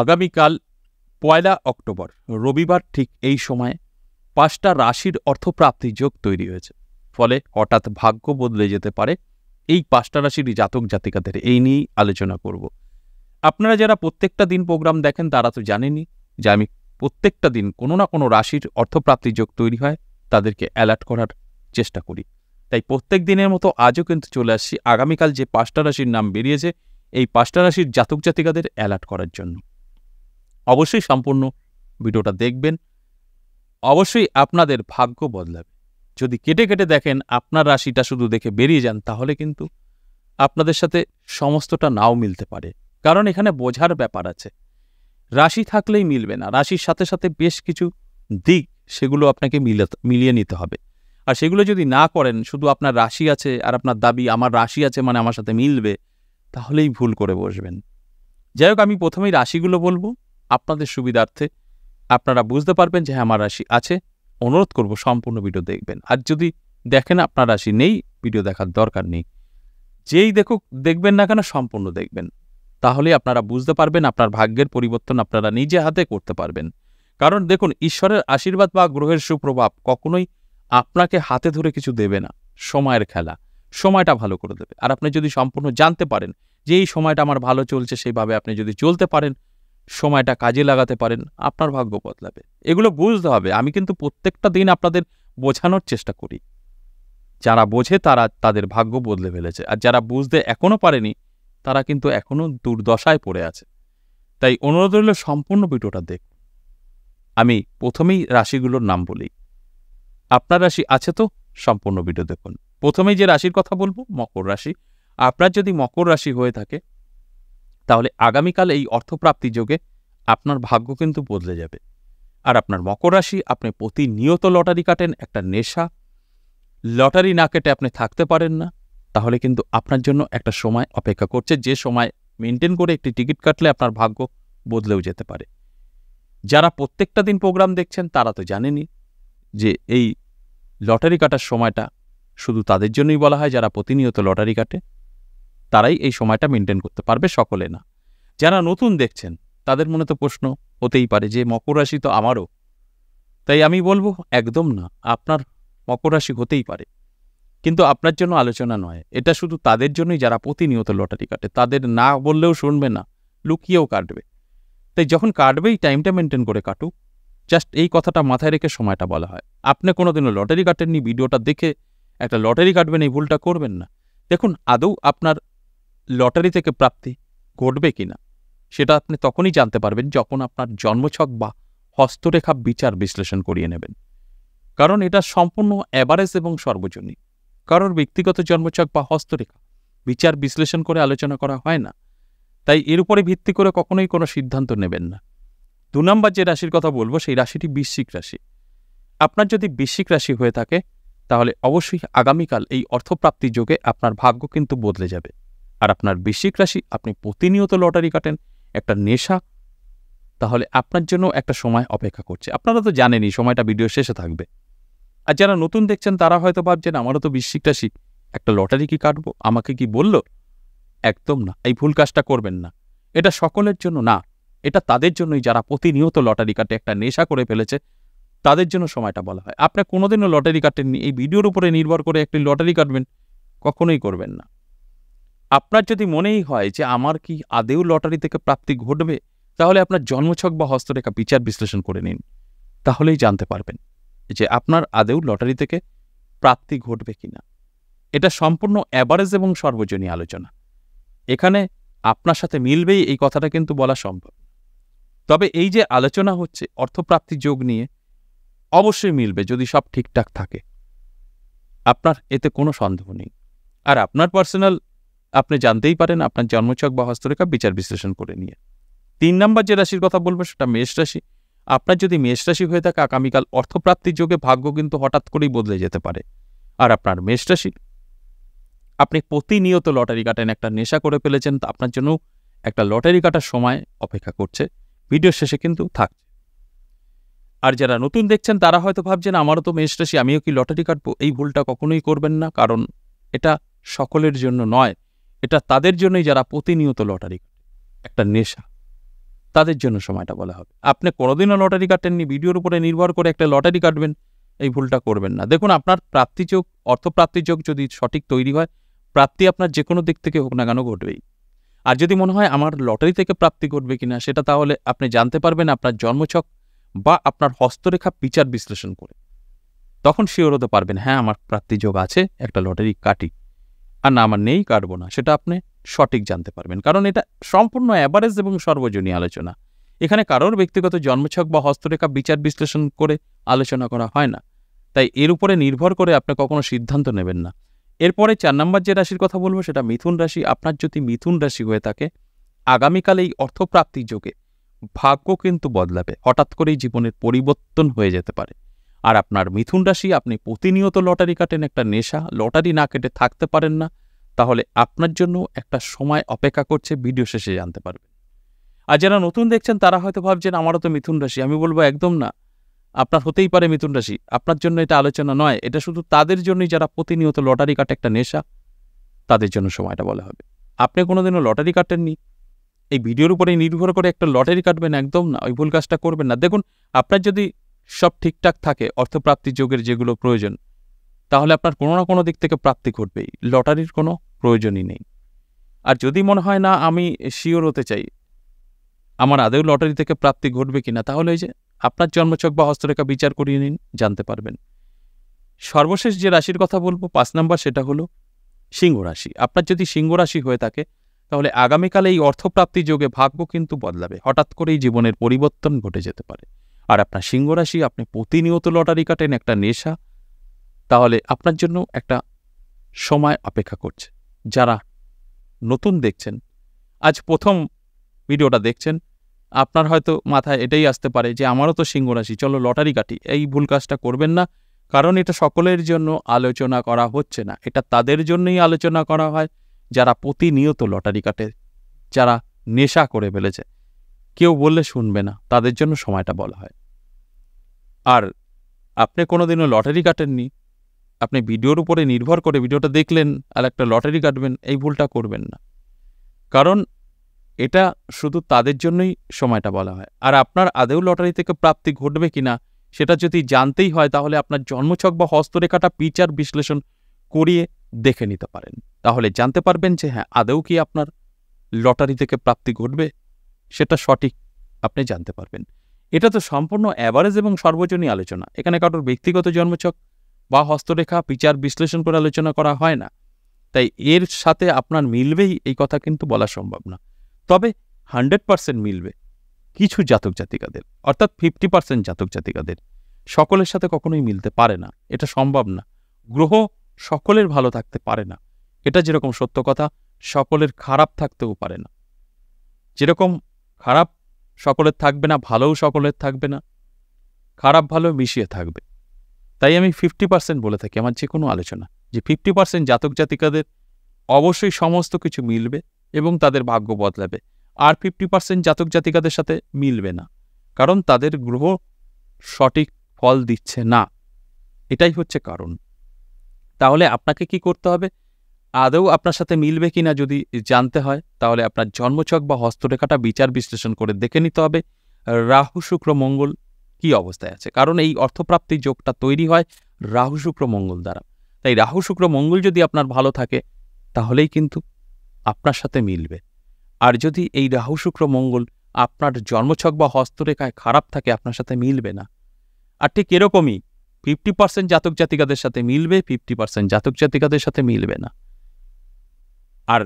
আগামীকাল পয়লা অক্টোবর রবিবার ঠিক এই সময়ে পাঁচটা রাশির অর্থপ্রাপ্তি যোগ তৈরি হয়েছে ফলে হঠাৎ ভাগ্য বদলে যেতে পারে এই পাঁচটা রাশির জাতক জাতিকাদের এই নিয়েই আলোচনা করব আপনারা যারা প্রত্যেকটা দিন প্রোগ্রাম দেখেন তারা তো জানেনই যে আমি প্রত্যেকটা দিন কোনো না কোনো রাশির অর্থপ্রাপ্তি যোগ তৈরি হয় তাদেরকে অ্যালার্ট করার চেষ্টা করি তাই প্রত্যেক দিনের মতো আজও কিন্তু চলে আসছি আগামীকাল যে পাঁচটা রাশির নাম বেরিয়েছে এই পাঁচটা রাশির জাতক জাতিকাদের অ্যালার্ট করার জন্য অবশ্যই সম্পূর্ণ ভিডিওটা দেখবেন অবশ্যই আপনাদের ভাগ্য বদলাবে যদি কেটে কেটে দেখেন আপনার রাশিটা শুধু দেখে বেরিয়ে যান তাহলে কিন্তু আপনাদের সাথে সমস্তটা নাও মিলতে পারে কারণ এখানে বোঝার ব্যাপার আছে রাশি থাকলেই মিলবে না রাশির সাথে সাথে বেশ কিছু দিক সেগুলো আপনাকে মিলিয়ে নিতে হবে আর সেগুলো যদি না করেন শুধু আপনার রাশি আছে আর আপনার দাবি আমার রাশি আছে মানে আমার সাথে মিলবে তাহলেই ভুল করে বসবেন যাই হোক আমি প্রথমেই রাশিগুলো বলবো আপনাদের সুবিধার্থে আপনারা বুঝতে পারবেন যে হ্যাঁ আমার রাশি আছে অনুরোধ করব সম্পূর্ণ ভিডিও দেখবেন আর যদি দেখেন আপনার রাশি নেই ভিডিও দেখার দরকার নেই যেই দেখুক দেখবেন না কেন সম্পূর্ণ দেখবেন তাহলে আপনারা বুঝতে পারবেন আপনার ভাগ্যের পরিবর্তন আপনারা নিজে হাতে করতে পারবেন কারণ দেখুন ঈশ্বরের আশীর্বাদ বা গ্রহের সুপ্রভাব কখনোই আপনাকে হাতে ধরে কিছু দেবে না সময়ের খেলা সময়টা ভালো করে দেবে আর আপনি যদি সম্পূর্ণ জানতে পারেন যে এই সময়টা আমার ভালো চলছে সেইভাবে আপনি যদি চলতে পারেন সময়টা কাজে লাগাতে পারেন আপনার ভাগ্য বদলাবে এগুলো বুঝতে হবে আমি কিন্তু প্রত্যেকটা দিন আপনাদের বোঝানোর চেষ্টা করি যারা বোঝে তারা তাদের ভাগ্য বদলে ফেলেছে আর যারা বুঝতে এখনও পারেনি তারা কিন্তু এখনও দুর্দশায় পড়ে আছে তাই অনুরোধ রইল সম্পূর্ণ ভিডিওটা দেখ আমি প্রথমেই রাশিগুলোর নাম বলি আপনার রাশি আছে তো সম্পূর্ণ ভিডিও দেখুন প্রথমেই যে রাশির কথা বলবো মকর রাশি আপনার যদি মকর রাশি হয়ে থাকে তাহলে আগামীকাল এই অর্থপ্রাপ্তি যোগে আপনার ভাগ্য কিন্তু বদলে যাবে আর আপনার মকর রাশি আপনি প্রতিনিয়ত লটারি কাটেন একটা নেশা লটারি না কেটে আপনি থাকতে পারেন না তাহলে কিন্তু আপনার জন্য একটা সময় অপেক্ষা করছে যে সময় মেনটেন করে একটি টিকিট কাটলে আপনার ভাগ্য বদলেও যেতে পারে যারা প্রত্যেকটা দিন প্রোগ্রাম দেখছেন তারা তো জানেনি যে এই লটারি কাটার সময়টা শুধু তাদের জন্যই বলা হয় যারা প্রতিনিয়ত লটারি কাটে তারাই এই সময়টা মেনটেন করতে পারবে সকলে না যারা নতুন দেখছেন তাদের মনে তো প্রশ্ন হতেই পারে যে মকর রাশি তো আমারও তাই আমি বলবো একদম না আপনার মকর রাশি হতেই পারে কিন্তু আপনার জন্য আলোচনা নয় এটা শুধু তাদের জন্যই যারা প্রতিনিয়ত লটারি কাটে তাদের না বললেও শুনবে না লুকিয়েও কাটবে তাই যখন কাটবেই টাইমটা মেনটেন করে কাটুক জাস্ট এই কথাটা মাথায় রেখে সময়টা বলা হয় আপনি কোনোদিনও লটারি কাটেননি ভিডিওটা দেখে একটা লটারি কাটবেন এই ভুলটা করবেন না দেখুন আদৌ আপনার লটারি থেকে প্রাপ্তি ঘটবে কি না সেটা আপনি তখনই জানতে পারবেন যখন আপনার জন্মছক বা হস্তরেখা বিচার বিশ্লেষণ করিয়ে নেবেন কারণ এটা সম্পূর্ণ অ্যাভারেজ এবং সর্বজনীন কারোর ব্যক্তিগত জন্মছক বা হস্তরেখা বিচার বিশ্লেষণ করে আলোচনা করা হয় না তাই এর উপরে ভিত্তি করে কখনোই কোনো সিদ্ধান্ত নেবেন না দু নম্বর যে রাশির কথা বলবো সেই রাশিটি বিশ্বিক রাশি আপনার যদি বিশ্বিক রাশি হয়ে থাকে তাহলে অবশ্যই আগামীকাল এই অর্থপ্রাপ্তি যোগে আপনার ভাগ্য কিন্তু বদলে যাবে আর আপনার বৃশ্চিক রাশি আপনি প্রতিনিয়ত লটারি কাটেন একটা নেশা তাহলে আপনার জন্য একটা সময় অপেক্ষা করছে আপনারা তো জানেনই সময়টা ভিডিও শেষে থাকবে আর যারা নতুন দেখছেন তারা হয়তো ভাবছেন আমারও তো বৃশ্চিক রাশি একটা লটারি কি কাটবো আমাকে কি বলল একদম না এই ভুল কাজটা করবেন না এটা সকলের জন্য না এটা তাদের জন্যই যারা প্রতিনিয়ত লটারি কাটে একটা নেশা করে ফেলেছে তাদের জন্য সময়টা বলা হয় আপনি কোনোদিনও লটারি কাটেননি এই ভিডিওর উপরে নির্ভর করে একটি লটারি কাটবেন কখনোই করবেন না আপনার যদি মনেই হয় যে আমার কি আদেও লটারি থেকে প্রাপ্তি ঘটবে তাহলে আপনার জন্মছক বা হস্তরেখা বিচার বিশ্লেষণ করে নিন তাহলেই জানতে পারবেন যে আপনার আদেও লটারি থেকে প্রাপ্তি ঘটবে কি না এটা সম্পূর্ণ অ্যাভারেজ এবং সর্বজনীয় আলোচনা এখানে আপনার সাথে মিলবেই এই কথাটা কিন্তু বলা সম্ভব তবে এই যে আলোচনা হচ্ছে অর্থপ্রাপ্তি যোগ নিয়ে অবশ্যই মিলবে যদি সব ঠিকঠাক থাকে আপনার এতে কোনো সন্দেহ নেই আর আপনার পার্সোনাল আপনি জানতেই পারেন আপনার জন্মচক বা হস্তরেখা বিচার বিশ্লেষণ করে নিয়ে তিন নম্বর যে রাশির কথা বলবো সেটা মেষ রাশি আপনার যদি মেষ রাশি হয়ে থাকে আগামীকাল অর্থপ্রাপ্তির যোগে ভাগ্য কিন্তু হঠাৎ করেই বদলে যেতে পারে আর আপনার মেষ রাশি আপনি প্রতিনিয়ত লটারি কাটেন একটা নেশা করে ফেলেছেন তা আপনার জন্য একটা লটারি কাটার সময় অপেক্ষা করছে ভিডিও শেষে কিন্তু থাকছে আর যারা নতুন দেখছেন তারা হয়তো ভাবছেন আমারও তো মেষ রাশি আমিও কি লটারি কাটবো এই ভুলটা কখনোই করবেন না কারণ এটা সকলের জন্য নয় এটা তাদের জন্যই যারা প্রতিনিয়ত লটারি একটা নেশা তাদের জন্য সময়টা বলা হবে আপনি কোনোদিনও লটারি কাটেননি ভিডিওর উপরে নির্ভর করে একটা লটারি কাটবেন এই ভুলটা করবেন না দেখুন আপনার প্রাপ্তি চোখ অর্থপ্রাপ্তি চোখ যদি সঠিক তৈরি হয় প্রাপ্তি আপনার যে কোনো দিক থেকে হোক না কেন ঘটবেই আর যদি মনে হয় আমার লটারি থেকে প্রাপ্তি ঘটবে কিনা সেটা তাহলে আপনি জানতে পারবেন আপনার জন্মছক বা আপনার হস্তরেখা বিচার বিশ্লেষণ করে তখন শিওর হতে পারবেন হ্যাঁ আমার প্রাপ্তি যোগ আছে একটা লটারি কাটি আর না আমার নেই কাটবো না সেটা আপনি সঠিক জানতে পারবেন কারণ এটা সম্পূর্ণ অ্যাভারেজ এবং সর্বজনীয় আলোচনা এখানে কারোর ব্যক্তিগত জন্মছক বা হস্তরেখা বিচার বিশ্লেষণ করে আলোচনা করা হয় না তাই এর উপরে নির্ভর করে আপনি কখনো সিদ্ধান্ত নেবেন না এরপরে চার নম্বর যে রাশির কথা বলবো সেটা মিথুন রাশি আপনার যদি মিথুন রাশি হয়ে থাকে আগামীকাল এই অর্থপ্রাপ্তির যোগে ভাগ্য কিন্তু বদলাবে হঠাৎ করেই জীবনের পরিবর্তন হয়ে যেতে পারে আর আপনার মিথুন রাশি আপনি প্রতিনিয়ত লটারি কাটেন একটা নেশা লটারি না কেটে থাকতে পারেন না তাহলে আপনার জন্য একটা সময় অপেক্ষা করছে ভিডিও শেষে জানতে পারবেন আর যারা নতুন দেখছেন তারা হয়তো ভাবছেন আমারও তো মিথুন রাশি আমি বলবো একদম না আপনার হতেই পারে মিথুন রাশি আপনার জন্য এটা আলোচনা নয় এটা শুধু তাদের জন্যই যারা প্রতিনিয়ত লটারি কাটে একটা নেশা তাদের জন্য সময়টা বলা হবে আপনি কোনোদিনও লটারি কাটেননি এই ভিডিওর উপরে নির্ভর করে একটা লটারি কাটবেন একদম না ওই ভুল কাজটা করবেন না দেখুন আপনার যদি সব ঠিকঠাক থাকে অর্থপ্রাপ্তি যোগের যেগুলো প্রয়োজন তাহলে আপনার কোনো না কোনো দিক থেকে প্রাপ্তি ঘটবেই লটারির কোনো প্রয়োজনই নেই আর যদি মনে হয় না আমি শিওর হতে চাই আমার আদেও লটারি থেকে প্রাপ্তি ঘটবে কিনা তাহলে যে আপনার জন্মচক বা হস্তরেখা বিচার করিয়ে নিন জানতে পারবেন সর্বশেষ যে রাশির কথা বলবো পাঁচ নাম্বার সেটা হলো সিংহ রাশি আপনার যদি সিংহ রাশি হয়ে থাকে তাহলে আগামীকালে এই অর্থপ্রাপ্তি যোগে ভাগ্য কিন্তু বদলাবে হঠাৎ করেই জীবনের পরিবর্তন ঘটে যেতে পারে আর আপনার রাশি আপনি প্রতিনিয়ত লটারি কাটেন একটা নেশা তাহলে আপনার জন্য একটা সময় অপেক্ষা করছে যারা নতুন দেখছেন আজ প্রথম ভিডিওটা দেখছেন আপনার হয়তো মাথায় এটাই আসতে পারে যে আমারও তো রাশি চলো লটারি কাটি এই ভুল কাজটা করবেন না কারণ এটা সকলের জন্য আলোচনা করা হচ্ছে না এটা তাদের জন্যই আলোচনা করা হয় যারা প্রতিনিয়ত লটারি কাটে যারা নেশা করে ফেলেছে কেউ বললে শুনবে না তাদের জন্য সময়টা বলা হয় আর আপনি কোনো দিনও লটারি কাটেননি আপনি ভিডিওর উপরে নির্ভর করে ভিডিওটা দেখলেন আর একটা লটারি কাটবেন এই ভুলটা করবেন না কারণ এটা শুধু তাদের জন্যই সময়টা বলা হয় আর আপনার আদেও লটারি থেকে প্রাপ্তি ঘটবে কিনা সেটা যদি জানতেই হয় তাহলে আপনার জন্মছক বা হস্তরেখাটা পিচার বিশ্লেষণ করিয়ে দেখে নিতে পারেন তাহলে জানতে পারবেন যে হ্যাঁ আদেও কি আপনার লটারি থেকে প্রাপ্তি ঘটবে সেটা সঠিক আপনি জানতে পারবেন এটা তো সম্পূর্ণ অ্যাভারেজ এবং সর্বজনী আলোচনা এখানে কারোর ব্যক্তিগত জন্মছক বা হস্তরেখা বিচার বিশ্লেষণ করে আলোচনা করা হয় না তাই এর সাথে আপনার মিলবেই এই কথা কিন্তু বলা সম্ভব না তবে হান্ড্রেড পারসেন্ট মিলবে কিছু জাতক জাতিকাদের অর্থাৎ ফিফটি পার্সেন্ট জাতক জাতিকাদের সকলের সাথে কখনোই মিলতে পারে না এটা সম্ভব না গ্রহ সকলের ভালো থাকতে পারে না এটা যেরকম সত্য কথা সকলের খারাপ থাকতেও পারে না যেরকম খারাপ সকলের থাকবে না ভালোও সকলের থাকবে না খারাপ ভালো মিশিয়ে থাকবে তাই আমি ফিফটি পার্সেন্ট বলে থাকি আমার যে কোনো আলোচনা যে ফিফটি পার্সেন্ট জাতক জাতিকাদের অবশ্যই সমস্ত কিছু মিলবে এবং তাদের ভাগ্য বদলাবে আর ফিফটি পার্সেন্ট জাতক জাতিকাদের সাথে মিলবে না কারণ তাদের গ্রহ সঠিক ফল দিচ্ছে না এটাই হচ্ছে কারণ তাহলে আপনাকে কি করতে হবে আদৌ আপনার সাথে মিলবে কিনা যদি জানতে হয় তাহলে আপনার জন্মছক বা হস্তরেখাটা বিচার বিশ্লেষণ করে দেখে নিতে হবে রাহু শুক্র মঙ্গল কি অবস্থায় আছে কারণ এই অর্থপ্রাপ্তি যোগটা তৈরি হয় রাহু শুক্র মঙ্গল দ্বারা তাই রাহু শুক্র মঙ্গল যদি আপনার ভালো থাকে তাহলেই কিন্তু আপনার সাথে মিলবে আর যদি এই রাহু শুক্র মঙ্গল আপনার জন্মছক বা হস্তরেখায় খারাপ থাকে আপনার সাথে মিলবে না আর ঠিক এরকমই ফিফটি পার্সেন্ট জাতক জাতিকাদের সাথে মিলবে ফিফটি পার্সেন্ট জাতক জাতিকাদের সাথে মিলবে না আর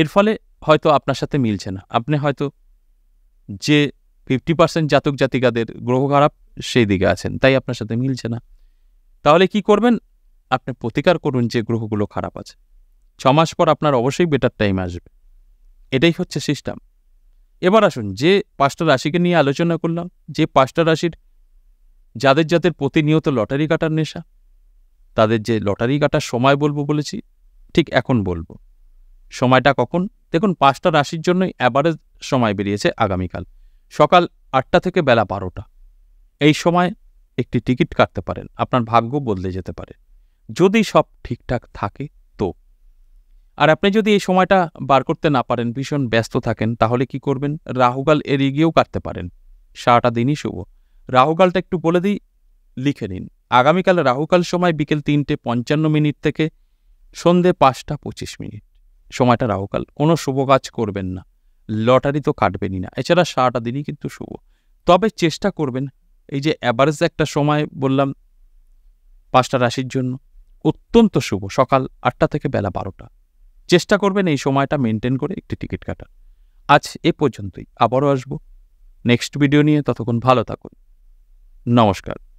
এর ফলে হয়তো আপনার সাথে মিলছে না আপনি হয়তো যে ফিফটি পার্সেন্ট জাতক জাতিকাদের গ্রহ খারাপ সেই দিকে আছেন তাই আপনার সাথে মিলছে না তাহলে কি করবেন আপনি প্রতিকার করুন যে গ্রহগুলো খারাপ আছে ছ মাস পর আপনার অবশ্যই বেটার টাইম আসবে এটাই হচ্ছে সিস্টেম এবার আসুন যে পাঁচটা রাশিকে নিয়ে আলোচনা করলাম যে পাঁচটা রাশির যাদের যাদের প্রতিনিয়ত লটারি কাটার নেশা তাদের যে লটারি কাটার সময় বলবো বলেছি ঠিক এখন বলবো সময়টা কখন দেখুন পাঁচটা রাশির জন্যই অ্যাভারেজ সময় বেরিয়েছে আগামীকাল সকাল আটটা থেকে বেলা বারোটা এই সময় একটি টিকিট কাটতে পারেন আপনার ভাগ্য বদলে যেতে পারে যদি সব ঠিকঠাক থাকে তো আর আপনি যদি এই সময়টা বার করতে না পারেন ভীষণ ব্যস্ত থাকেন তাহলে কি করবেন রাহুকাল এড়িয়ে গিয়েও কাটতে পারেন সারাটা দিনই শুভ রাহুকালটা একটু বলে দিই লিখে নিন আগামীকাল রাহুকাল সময় বিকেল তিনটে পঞ্চান্ন মিনিট থেকে সন্ধে পাঁচটা পঁচিশ মিনিট সময়টা রাহুকাল কোনো শুভ কাজ করবেন না লটারি তো কাটবেনই না এছাড়া সারাটা দিনই কিন্তু শুভ তবে চেষ্টা করবেন এই যে অ্যাভারেজ একটা সময় বললাম পাঁচটা রাশির জন্য অত্যন্ত শুভ সকাল আটটা থেকে বেলা বারোটা চেষ্টা করবেন এই সময়টা মেনটেন করে একটি টিকিট কাটার আজ এ পর্যন্তই আবারও আসব নেক্সট ভিডিও নিয়ে ততক্ষণ ভালো থাকুন নমস্কার